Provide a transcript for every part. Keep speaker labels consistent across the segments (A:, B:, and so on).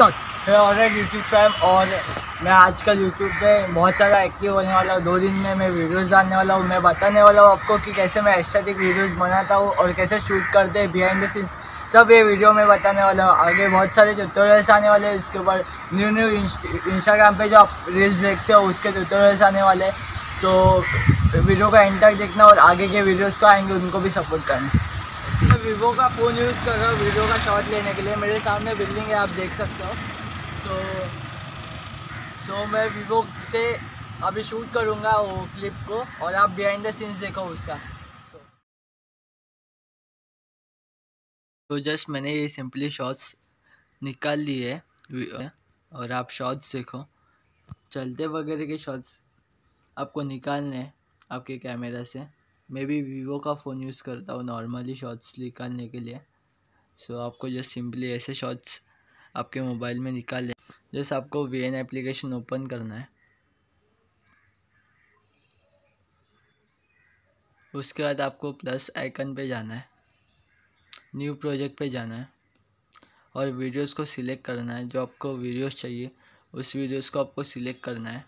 A: YouTube fam और मैं आजकल यूट्यूब पे बहुत सारा एक्टिव होने वाला हूँ दो दिन में मैं वीडियोस डालने वाला हूँ मैं बताने वाला हूँ आपको कि कैसे मैं एस्थेटिक वीडियोस बनाता हूँ और कैसे शूट करते हैं बिहाइंड द सीन्स सब ये वीडियो में बताने वाला हूँ आगे बहुत सारे ट्यूटोरियल्स आने वाले हैं उसके ऊपर न्यू न्यू इंस्टाग्राम पर जो आप रील्स देखते हो उसके ट्यूटोरियल्स आने वाले सो वीडियो का एंड तक देखना और आगे के वीडियोज़ को आएंगे उनको भी सपोर्ट करना वीवो का फ़ोन यूज़ कर रहा हूँ वीडियो का शॉट लेने के लिए मेरे सामने बिल्डिंग है आप देख सकते हो सो सो मैं वीवो से अभी शूट करूँगा वो क्लिप को और आप बिहाइंड द सीन्स देखो उसका सो so. तो जस्ट मैंने ये सिंपली शॉट्स निकाल लिए और आप शॉट्स देखो चलते वगैरह के शॉट्स आपको निकालने आपके कैमरा से मैं भी वीवो का फ़ोन यूज़ करता हूँ नॉर्मली शॉट्स निकालने के लिए सो so, आपको जस्ट सिंपली ऐसे शॉट्स आपके मोबाइल में निकाल लें जस्ट आपको वी एन एप्लीकेशन ओपन करना है उसके बाद आपको प्लस आइकन पे जाना है न्यू प्रोजेक्ट पे जाना है और वीडियोस को सिलेक्ट करना है जो आपको वीडियोस चाहिए उस वीडियोस को आपको सिलेक्ट करना है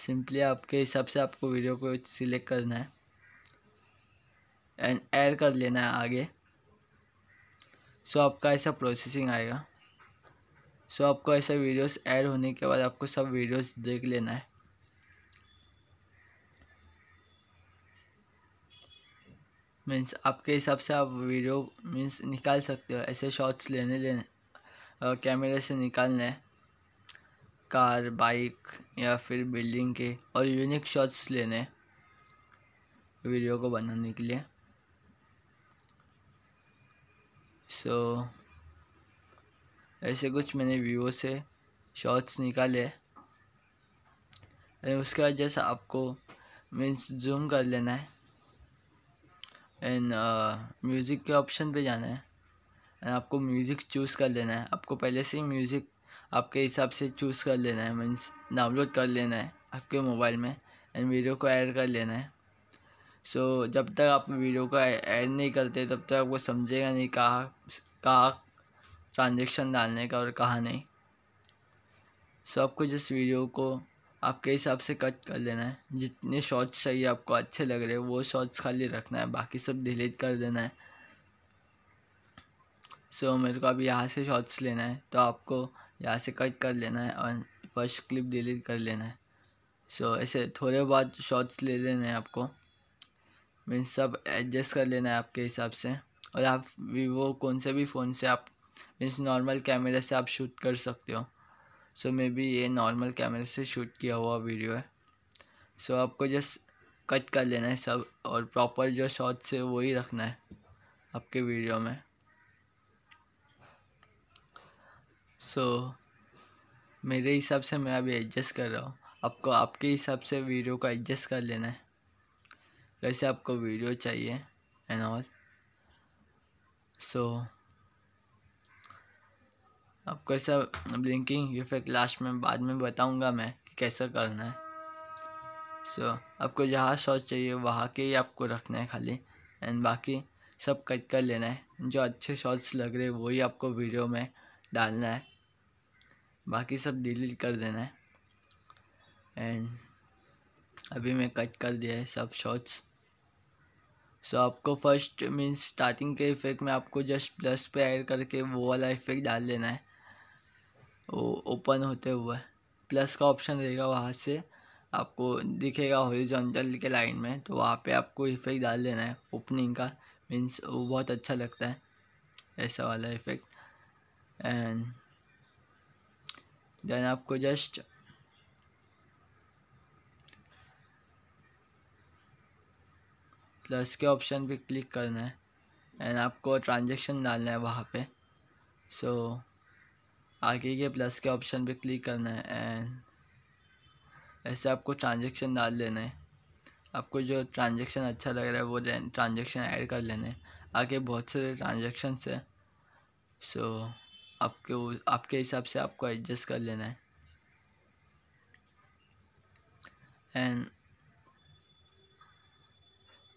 A: सिंपली आपके हिसाब से आपको वीडियो को सिलेक्ट करना है एंड ऐड कर लेना है आगे सो so, आपका ऐसा प्रोसेसिंग आएगा सो so, आपको ऐसा वीडियोस ऐड होने के बाद आपको सब वीडियोस देख लेना है मीन्स आपके हिसाब से आप वीडियो मीन्स निकाल सकते हो ऐसे शॉट्स लेने लेने कैमरे से निकालने है कार बाइक या फिर बिल्डिंग के और यूनिक शॉट्स लेने वीडियो को बनाने के लिए सो so, ऐसे कुछ मैंने वीवो से शॉट्स निकाले एंड उसके बाद जैसा आपको मीन्स जूम कर लेना है एंड म्यूज़िक uh, के ऑप्शन पे जाना है एंड आपको म्यूज़िक चूज़ कर लेना है आपको पहले से ही म्यूज़िक आपके हिसाब से चूज़ कर लेना है मीन्स डाउनलोड कर लेना है आपके मोबाइल में एंड वीडियो को ऐड कर लेना है सो so, जब तक आप वीडियो को ऐड नहीं करते तब तक आपको समझेगा नहीं कहाँ कहाँ ट्रांजेक्शन डालने का और कहाँ नहीं सो so, आपको जिस वीडियो को आपके हिसाब से कट कर लेना है जितने शॉट्स चाहिए आपको अच्छे लग रहे हैं वो शॉट्स खाली रखना है बाकी सब डिलीट कर देना है सो so, मेरे को अभी यहाँ से शॉट्स लेना है तो आपको यहाँ से कट कर लेना है और फर्स्ट क्लिप डिलीट कर लेना है सो so, ऐसे थोड़े बहुत शॉर्ट्स ले लेना है आपको मीन सब एडजस्ट कर लेना है आपके हिसाब से और आप वीवो कौन से भी फ़ोन से आप मीन्स नॉर्मल कैमरे से आप शूट कर सकते हो सो मे बी ये नॉर्मल कैमरे से शूट किया हुआ वीडियो है सो so, आपको जस्ट कट कर लेना है सब और प्रॉपर जो शॉट्स है वही रखना है आपके वीडियो में सो so, मेरे हिसाब से मैं अभी एडजस्ट कर रहा हूँ आपको आपके हिसाब से वीडियो को एडजस्ट कर लेना है कैसे आपको वीडियो चाहिए एंड ऑल सो अब कैसा ब्लिंकिंग इफेक्ट लास्ट में बाद में बताऊंगा मैं कि कैसा करना है सो so, आपको जहाँ शॉट चाहिए वहाँ के ही आपको रखना है खाली एंड बाकी सब कट कर लेना है जो अच्छे शॉट्स लग रहे वही आपको वीडियो में डालना है बाकी सब डिलीट कर देना है एंड अभी मैं कट कर दिया है सब शॉट्स सो so, आपको फर्स्ट मीन्स स्टार्टिंग के इफ़ेक्ट में आपको जस्ट प्लस पे ऐड करके वो वाला इफ़ेक्ट डाल देना है वो ओपन होते हुए प्लस का ऑप्शन रहेगा वहाँ से आपको दिखेगा हॉरिजॉन्टल के लाइन में तो वहाँ पे आपको इफ़ेक्ट डाल देना है ओपनिंग का मीन्स वो बहुत अच्छा लगता है ऐसा वाला इफ़ेक्ट एंड देन आपको जस्ट प्लस के ऑप्शन पे क्लिक करना है एंड आपको ट्रांजेक्शन डालना है वहाँ पे सो so, आगे के प्लस के ऑप्शन पे क्लिक करना है एंड ऐसे आपको ट्रांजेक्शन डाल लेना है आपको जो ट्रांजेक्शन अच्छा लग रहा है वो ट्रांजेक्शन ऐड कर लेना है आगे बहुत सारे ट्रांजेक्शन्स हैं सो so, आपके आपके हिसाब से आपको एडजस्ट कर लेना है एंड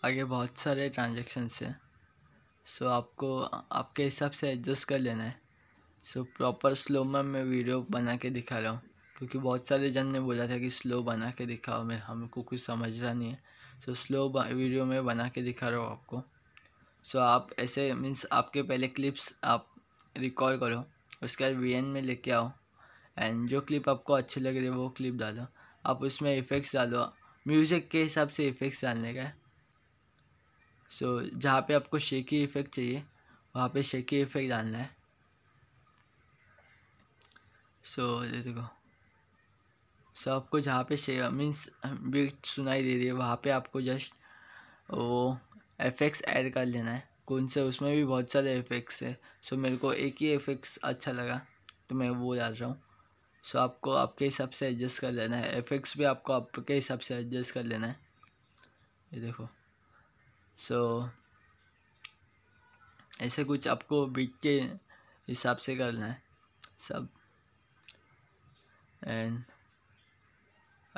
A: आगे बहुत सारे ट्रांजेक्शन्स हैं सो so, आपको आपके हिसाब से एडजस्ट कर लेना है सो प्रॉपर स्लो में मैं वीडियो बना के दिखा रहा हूँ क्योंकि बहुत सारे जन ने बोला था कि स्लो बना के दिखाओ मैं हमको कुछ समझ रहा नहीं है सो so, स्लो वीडियो में बना के दिखा रहा हूँ आपको सो so, आप ऐसे मीन्स आपके पहले क्लिप्स आप रिकॉर्ड करो उसके बाद वी एन में लेके आओ एंड जो क्लिप आपको अच्छी लग रही है वो क्लिप डालो आप उसमें इफ़ेक्ट्स डालो म्यूज़िक के हिसाब से इफ़ेक्ट्स डालने का है सो so, जहाँ पे आपको शेकी इफ़ेक्ट चाहिए वहाँ पे शेकी इफ़ेक्ट डालना है सो so, देखो सो so, आपको जहाँ पे शे मीन्स बीट सुनाई दे रही है वहाँ पे आपको जस्ट वो इफेक्ट्स ऐड कर लेना है कौन से उसमें भी बहुत सारे इफ़ेक्ट्स है सो मेरे को एक ही इफ़ेक्ट्स अच्छा लगा तो मैं वो डाल रहा हूँ सो आपको आपके हिसाब से एडजस्ट कर लेना है इफ़ेक्ट्स भी आपको आपके हिसाब से एडजस्ट कर लेना है ये देखो सो ऐसे कुछ आपको बीट के हिसाब से करना है सब एंड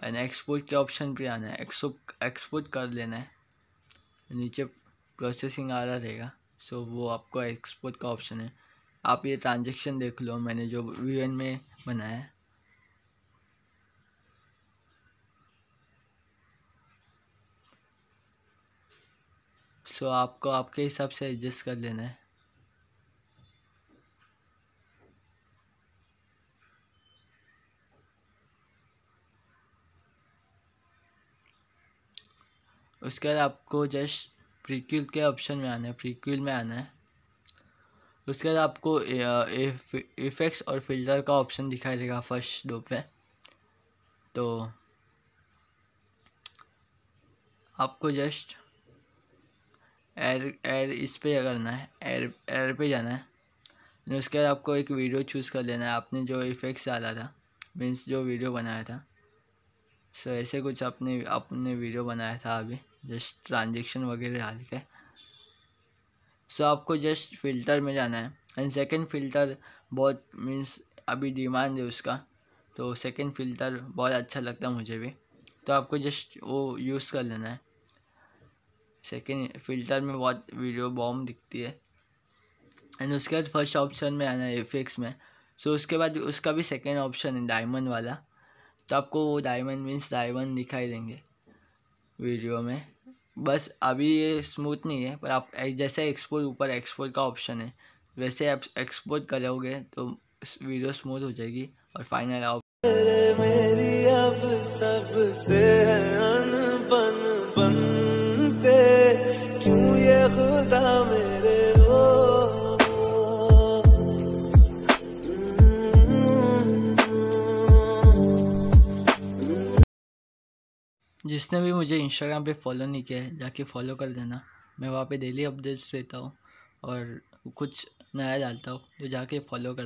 A: एंड एक्सपोर्ट के ऑप्शन पे आना है एक्सपोर्ट कर लेना है नीचे प्रोसेसिंग आ रहा रहेगा सो so, वो आपको एक्सपोर्ट का ऑप्शन है आप ये ट्रांजेक्शन देख लो मैंने जो वी एन में बनाया है सो so, आपको आपके हिसाब से एडजस्ट कर लेना है उसके बाद आपको जस्ट प्रीक्यूल के ऑप्शन में आना है प्रीक्यूल में आना है उसके बाद आपको इफ़ेक्ट्स और फिल्टर का ऑप्शन दिखाई देगा फर्स्ट दो पे तो आपको जस्ट एयर एयर इस पे करना है एयर एयर पे जाना है उसके बाद आपको एक वीडियो चूज़ कर लेना है आपने जो इफ़ेक्ट्स डाला था मीन्स जो वीडियो बनाया था सो ऐसे कुछ आपने अपने वीडियो बनाया था अभी जस्ट ट्रांजेक्शन वगैरह डाल के सो so, आपको जस्ट फ़िल्टर में जाना है एंड सेकेंड फ़िल्टर बहुत मीन्स अभी डिमांड है उसका तो सेकेंड फ़िल्टर बहुत अच्छा लगता है मुझे भी तो आपको जस्ट वो यूज़ कर लेना है सेकेंड फ़िल्टर में बहुत वीडियो बॉम दिखती है एंड उसके बाद फर्स्ट ऑप्शन में आना है एफ में सो so, उसके बाद उसका भी सेकेंड ऑप्शन है डायमंड वाला तो आपको वो डायमंड मीन्स डायमंड दिखाई देंगे वीडियो में बस अभी ये स्मूथ नहीं है पर आप जैसे एक्सपोर्ट ऊपर एक्सपोर्ट का ऑप्शन है वैसे आप एक्सपोर्ट करोगे तो वीडियो स्मूथ हो जाएगी और फाइनल आप मेरी अब सबसे जिसने भी मुझे इंस्टाग्राम पे फॉलो नहीं किया है जाके फॉलो कर देना मैं वहाँ पे डेली अपडेट्स देता हूँ और कुछ नया डालता हूँ तो जाके फॉलो कर